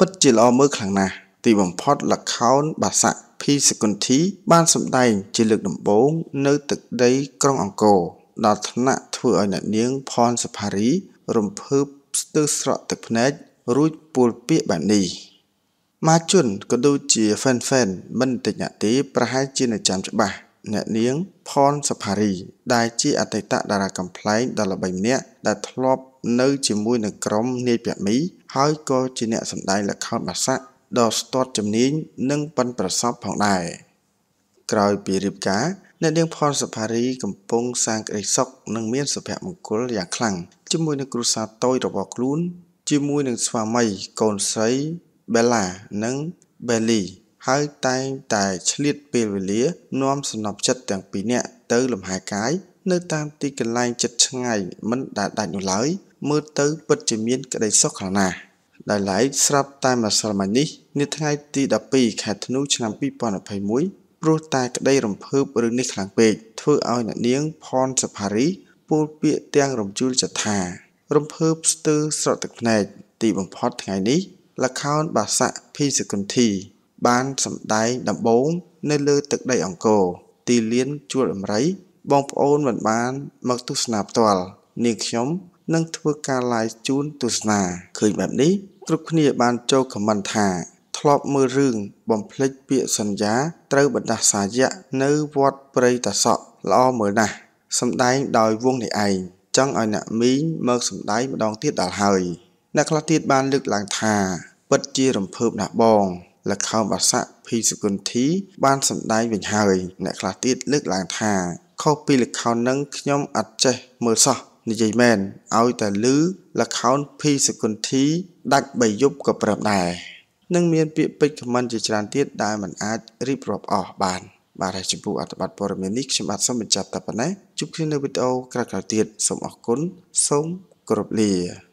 ពិតជាល្អមើលខ្លាំងណាស់ទីបំផុតលខោន បាសាក់ភីសគុនធី បានសម្ដែង ជាលើកដំបូង នៅទឹកដីក្រុងអង្គរដល់ថ្នាក់ធ្វើឲ្យអ្នកនាងផនសផារី រំភើបស្ទើរស្រក់ទឹកភ្នែករួចពោលពាក្យបែបនេះម៉ាជុនក៏ដូចជា fan fan មិនតិចណាស់ទេប្រហែលជានៅចាំច្បាស់អ្នកនាងផនសផារីដែលជាអតីតតារាកំប្លែងដ៏ល្បីម្នាក់ដែលធ្លាប់ នៅជាមួយនឹងក្រុម នាយពាក់មី ហើយក៏ជាអ្នកសម្ដែងល្ខោនបាសាក់ដ៏ស្ទាត់ជំនាញនិងប៉ិនប្រសពផងដែរក្រោយពីរៀបការអ្នកនាងផនសុផារីកំពុងសាងក្តីសុខនិងមានសុភមង្គលយ៉ាងខ្លាំងជាមួយនឹងគ្រួសារតូចរបស់ខ្លួន ជាមួយនឹងស្វាមីកូនស្រីបេឡានិងបេលីហើយតែងតែឆ្លៀតពេលវេលានាំសំណប់ចិត្តទាំងពីរនាក់ទៅលំហែកាយនៅតាមទីកន្លែងចិត្តឆ្ងាយមិនដែលដាច់នោះឡើយមើលទៅពិតជាមានក្តីសុខខ្លាំងណាស់ដែលឡែកស្រាប់តែម្សិលមិញនេះនាថ្ងៃទី12ខែធ្នូឆ្នាំ2021ព្រោះតែក្តីរំភើបរឿងនេះខ្លាំងពេកធ្វើឲ្យអ្នកនាង ផនសផារីពោលពាក្យទាំងរំជួលចថា រំភើបស្ទើរស្រក់ទឹកភ្នែក ទីបំផុតថ្ងៃនេះ លខោនបាសាក់ភីសកុនធីបានសម្ដែងដំបូង នៅលើទឹកដីអង្គរទីលានជួលអមរី បងប្អូនមិនបានមកទស្សនាផ្ទាល់នាងខ្ញុំនឹងធ្វើការ live ជូនទស្សនាឃើញបែបនេះគ្រប់គ្នាបានចូលខមមិនថា ធ្លាប់មើលរឿងបំភ្លេចពាក្យសន្យាត្រូវបណ្ដាសាយៈនៅវត្តព្រៃតាសក់ល្អមើលណាស់សម្ដែងដោយវងនេះឯងចង់ឲ្យអ្នកមីងមកសម្ដែងម្ដងទៀតដល់ហើយអ្នកខ្លះទៀតបានលើកឡើងថាពិតជារំភើបណាស់បងលខោមអស័កភីសុគន្ធី បានសម្ដែងវិញហើយ អ្នកខ្លះទៀតលើកឡើងថាខុសពីលខោននឹងខ្ញុំអត់ចេះមើលសោះនិយាយមែនឲ្យតែលឺលខោនភីសុគន្ធីដាច់បីយប់ក៏ប្រាប់ដែរនឹងមានពាក្យពេចន៍ខមមិនជាច្រើនទៀតដែលមិនអាចរៀបរាប់អស់បាន បាទហើយចំពោះអត្ថបទព័ត៌មាននេះខ្ញុំបាទសូមបញ្ចប់តែប៉ុណ្ណេះជួបគ្នានៅវីដេអូក្រោយៗទៀតសូមអរគុណសូមគោរពលា